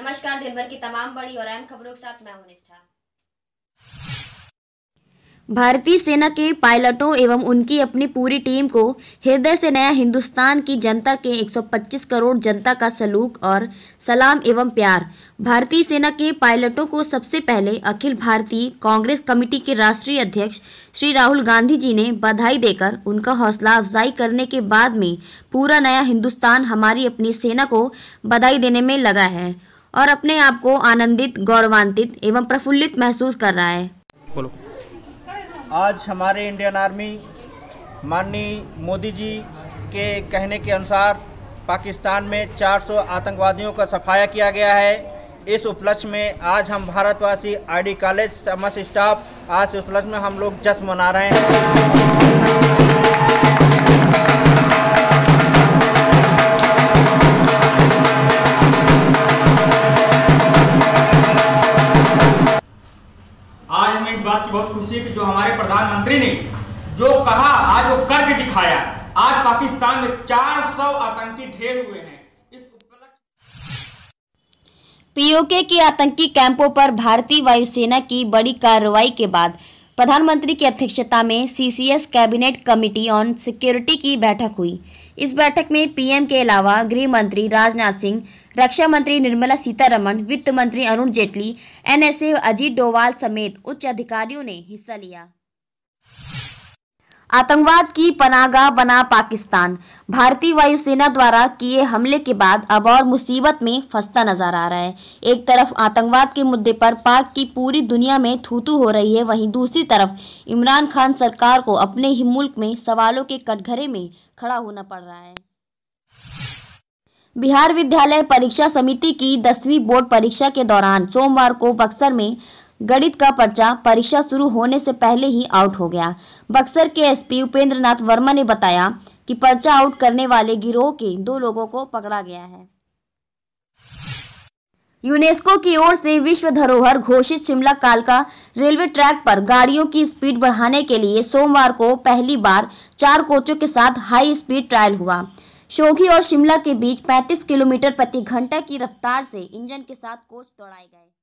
नमस्कार दिन भर की तमाम बड़ी और अहम खबरों के साथ मैं हूं निष्ठा भारतीय सेना के पायलटों एवं उनकी अपनी पूरी टीम को हृदय से नया हिंदुस्तान की जनता के 125 करोड़ जनता का सलूक और सलाम एवं प्यार भारतीय सेना के पायलटों को सबसे पहले अखिल भारतीय कांग्रेस कमेटी के राष्ट्रीय अध्यक्ष श्री राहुल गांधी जी ने बधाई देकर उनका हौसला अफजाई करने के बाद में पूरा नया हिंदुस्तान हमारी अपनी सेना को बधाई देने में लगा है और अपने आप को आनंदित गौरवान्वित एवं प्रफुल्लित महसूस कर रहा है बोलो आज हमारे इंडियन आर्मी माननीय मोदी जी के कहने के अनुसार पाकिस्तान में 400 आतंकवादियों का सफाया किया गया है इस उपलक्ष्य में आज हम भारतवासी आईडी कॉलेज समस्त स्टाफ आज इस उपलक्ष्य में हम लोग जश्न मना रहे हैं बहुत खुशी है कि जो हमारे प्रधानमंत्री ने जो कहा आज वो करके दिखाया आज पाकिस्तान में 400 आतंकी ढेर हुए हैं पीओके के आतंकी कैंपों पर भारतीय वायुसेना की बड़ी कार्रवाई के बाद प्रधानमंत्री की अध्यक्षता में CCS cabinet committee on security की बैठक हुई इस बैठक में पीएम के अलावा गृह मंत्री राजनाथ सिंह रक्षा मंत्री निर्मला सीतारमण वित्त मंत्री अरुण जेटली एनएसए अजीत डोवाल समेत उच्च अधिकारियों ने हिस्सा लिया आतंकवाद की पनागाह बना पाकिस्तान भारतीय वायुसेना द्वारा किए हमले के बाद अब और मुसीबत में फंसता नजर आ रहा है एक तरफ आतंकवाद के मुद्दे पर पाक की पूरी दुनिया में थूथू हो रही है वहीं दूसरी तरफ इमरान खान सरकार को अपने ही मुल्क में सवालों के कटघरे में खड़ा होना पड़ रहा है बिहार विद्यालय परीक्षा समिति की दसवीं बोर्ड परीक्षा के दौरान सोमवार को बक्सर में गणित का पर्चा परीक्षा शुरू होने से पहले ही आउट हो गया बक्सर के एसपी उपेंद्र नाथ वर्मा ने बताया कि पर्चा आउट करने वाले गिरोह के दो लोगों को पकड़ा गया है यूनेस्को की ओर से विश्व धरोहर घोषित शिमला कालका रेलवे ट्रैक पर गाड़ियों की स्पीड बढ़ाने के लिए सोमवार को पहली बार चार कोचों के साथ हाई स्पीड ट्रायल हुआ शोघी और शिमला के बीच 35 किलोमीटर प्रति घंटा की रफ्तार से इंजन के साथ कोच दौड़ाए गए